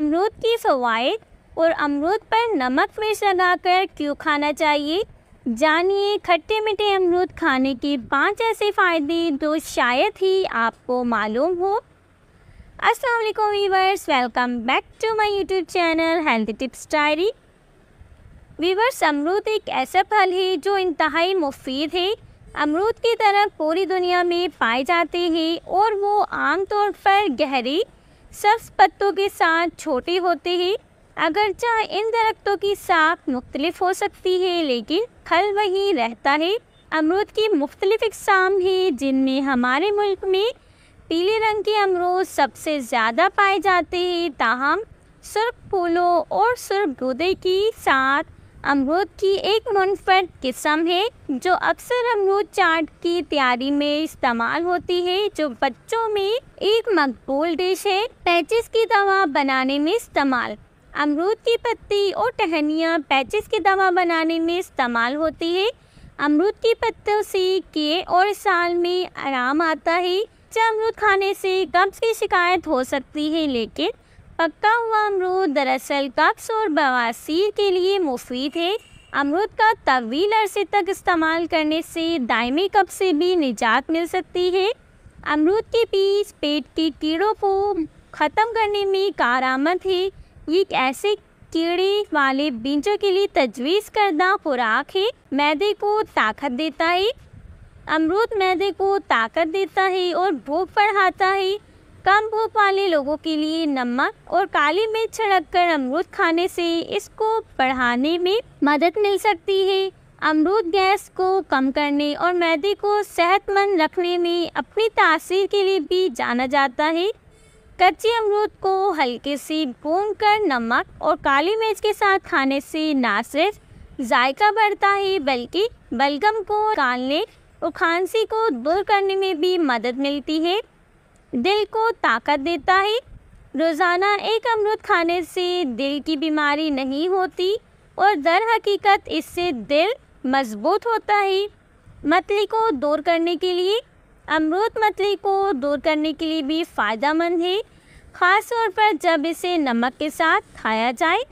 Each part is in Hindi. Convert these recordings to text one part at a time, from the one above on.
अमरूद की फ़वाद और अमरूद पर नमक मिर्च लगाकर क्यों खाना चाहिए जानिए खट्टे मीठे अमरूद खाने के पांच ऐसे फ़ायदे जो शायद ही आपको मालूम हो अस्सलाम वालेकुम viewers welcome back to my YouTube channel health tips diary viewers अमरूद एक ऐसा फल है जो इंतहाई मुफीद है अमरूद की तरह पूरी दुनिया में पाए जाते हैं और वो आमतौर पर गहरी सब्ज पत्तों के साथ छोटी होती है अगरचा इन दरख्तों की साख मुख्तलिफ हो सकती है लेकिन फल वही रहता है अमरूद की मुख्तलिफ इकसाम है जिनमें हमारे मुल्क में पीले रंग के अमरूद सबसे ज़्यादा पाए जाते हैं ताहम सुर्ख फूलों और सुर्ख गुदे की साथ अमरूद की एक मुनफर किस्म है जो अक्सर अमरूद चाट की तैयारी में इस्तेमाल होती है जो बच्चों में एक मकबूल डिश है पैचिस की दवा बनाने में इस्तेमाल अमरूद की पत्ती और टहनियाँ पैचिस की दवा बनाने में इस्तेमाल होती है अमरूद की पत्तों से किए और साल में आराम आता है जो अमरूद खाने से कब्ज की शिकायत हो सकती है लेकिन पक्का हुआ अमरूद दरअसल कप्स और बवासीर के लिए मुफीद है अमरूद का तवील अरसे तक इस्तेमाल करने से दायमी कब्ज से भी निजात मिल सकती है अमरूद के बीज पेट के कीड़ों को ख़त्म करने में कारामद है ये एक ऐसे कीड़े वाले बीजों के लिए तजवीज़ करदा खुराक है मैदे को ताकत देता है अमरूद मैदे को ताकत देता है और भूख बढ़ाता है कम भूख वाले लोगों के लिए नमक और काली मिर्च छिड़क कर अमरूद खाने से इसको बढ़ाने में मदद मिल सकती है अमरूद गैस को कम करने और मैदे को सेहतमंद रखने में अपनी तासीर के लिए भी जाना जाता है कच्चे अमरूद को हल्के से भून कर नमक और काली मिर्च के साथ खाने से ना सिर्फ जायका बढ़ता है बल्कि बलगम को निकालने और खांसी को दूर करने में भी मदद मिलती है दिल को ताकत देता है रोज़ाना एक अमरूद खाने से दिल की बीमारी नहीं होती और दर हकीकत इससे दिल मजबूत होता है मतली को दूर करने के लिए अमरूद मतली को दूर करने के लिए भी फ़ायदा मंद है ख़ास तौर पर जब इसे नमक के साथ खाया जाए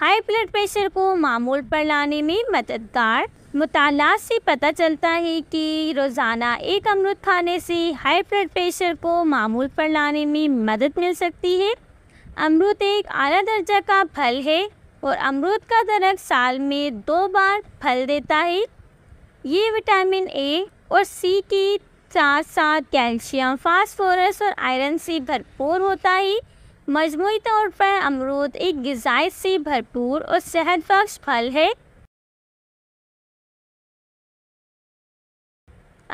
हाई ब्लड प्रेशर को मामूल पर लाने में मददगार मुताला से पता चलता है कि रोज़ाना एक अमरूद खाने से हाई ब्लड प्रेशर को मामूल पर लाने में मदद मिल सकती है अमरूद एक अला दर्जा का फल है और अमरूद का दरख साल में दो बार फल देता है ये विटामिन ए और सी के साथ साथ कैल्शियम फास्फोरस और आयरन से भरपूर होता है मजमू तौर पर अमरूद एक गजाइत से भरपूर और सेहत बख्श फल है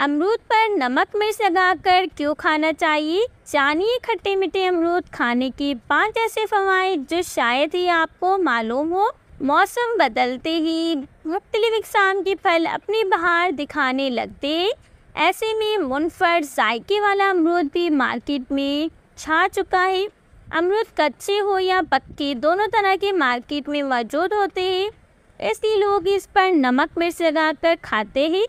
अमरूद पर नमक मिर्च लगाकर क्यों खाना चाहिए जानिए खट्टे मीठे अमरूद खाने के पांच ऐसे फवायद जो शायद ही आपको मालूम हो मौसम बदलते ही मुख्तलिफ इकसाम के फल अपनी बहार दिखाने लगते ऐसे में मुनफर जायके वाला अमरूद भी मार्केट में छा चुका है अमरूद कच्चे हो या पक्के दोनों तरह के मार्केट में मौजूद होते हैं इसलिए लोग इस पर नमक मिर्च लगाकर खाते हैं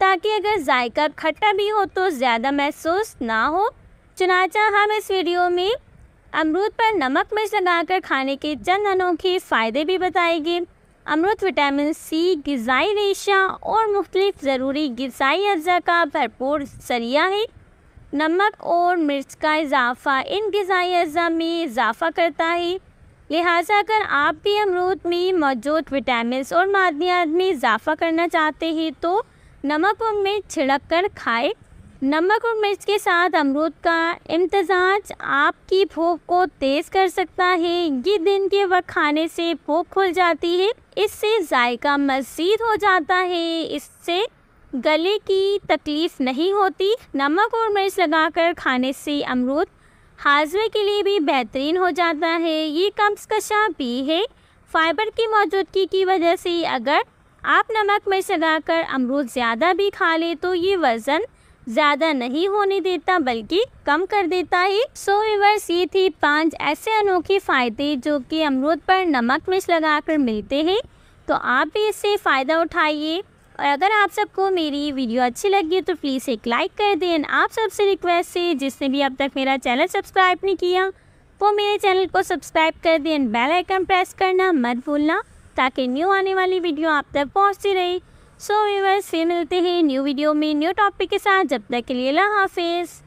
ताकि अगर जायका खट्टा भी हो तो ज़्यादा महसूस ना हो चुनाचा हम इस वीडियो में अमरूद पर नमक मिर्च लगाकर खाने के चंद अनोखे फ़ायदे भी बताएंगे अमरूद विटामिन सी गजाई रेशा और मुख्तलिफ ज़रूरी गजाई अज्जा का भरपूर जरिया है नमक और मिर्च का इजाफा इन गजाई अज्जा में इजाफा करता है लिहाजा अगर आप भी अमरूद में मौजूद विटामिन और मादनियात में इजाफा करना चाहते हैं तो नमक और मिर्च छिड़क कर खाए नमक और मिर्च के साथ अमरूद का इम्तजाज आपकी भूख को तेज़ कर सकता है ये दिन के वक्त खाने से भूख खुल जाती है इससे जायका मज़ीद हो जाता है इससे गले की तकलीफ़ नहीं होती नमक और मिर्च लगाकर खाने से अमरूद हाजमे के लिए भी बेहतरीन हो जाता है ये कम्स कशा भी है फाइबर की मौजूदगी की वजह से अगर आप नमक मिर्च लगाकर अमरूद ज़्यादा भी खा ले तो ये वज़न ज़्यादा नहीं होने देता बल्कि कम कर देता है सो so, ये थी पांच ऐसे अनोखे फ़ायदे जो कि अमरूद पर नमक मिर्च लगाकर मिलते हैं तो आप भी इससे फ़ायदा उठाइए और अगर आप सबको मेरी वीडियो अच्छी लगी तो प्लीज़ एक लाइक कर दें आप सबसे रिक्वेस्ट है जिसने भी अब तक मेरा चैनल सब्सक्राइब नहीं किया वो मेरे चैनल को सब्सक्राइब कर दें बेल आइकन प्रेस करना मत भूलना ताकि न्यू आने वाली वीडियो आप तक पहुँचती रहे सो so, व्यूवर्स फिर मिलते हैं न्यू वीडियो में न्यू टॉपिक के साथ जब तक के लिए ला हाफिज़